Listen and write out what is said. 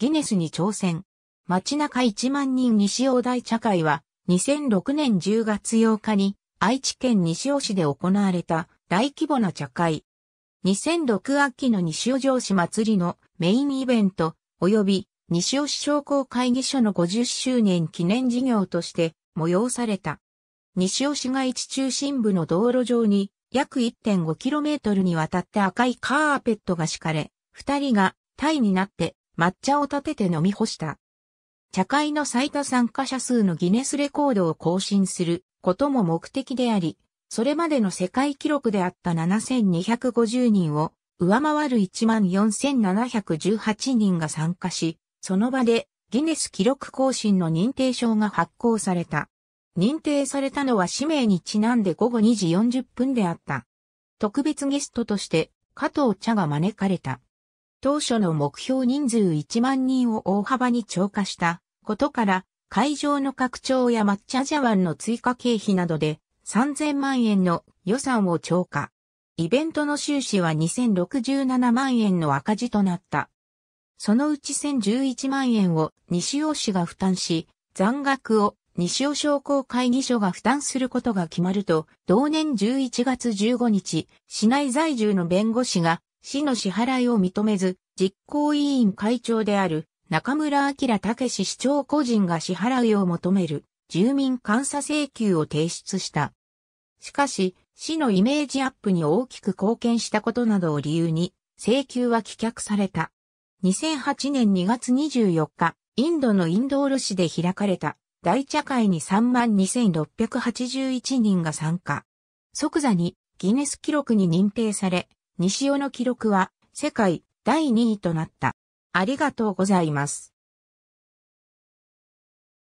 ギネスに挑戦。街中1万人西大茶会は2006年10月8日に愛知県西尾市で行われた大規模な茶会。2006秋の西尾城市祭りのメインイベント及び西尾市商工会議所の50周年記念事業として催された。西尾市街地中心部の道路上に約 1.5km にわたって赤いカーペットが敷かれ、二人がタイになって抹茶を立てて飲み干した。茶会の最多参加者数のギネスレコードを更新することも目的であり、それまでの世界記録であった7250人を上回る14,718人が参加し、その場でギネス記録更新の認定証が発行された。認定されたのは氏名にちなんで午後2時40分であった。特別ゲストとして加藤茶が招かれた。当初の目標人数1万人を大幅に超過したことから、会場の拡張や抹茶茶碗の追加経費などで3000万円の予算を超過。イベントの収支は2067万円の赤字となった。そのうち1011万円を西尾市が負担し、残額を西尾商工会議所が負担することが決まると、同年11月15日、市内在住の弁護士が市の支払いを認めず、実行委員会長である中村明武市長個人が支払いを求める住民監査請求を提出した。しかし、市のイメージアップに大きく貢献したことなどを理由に、請求は棄却された。2008年2月24日、インドのインドール市で開かれた大茶会に32,681人が参加。即座にギネス記録に認定され、西尾の記録は世界第2位となった。ありがとうございます。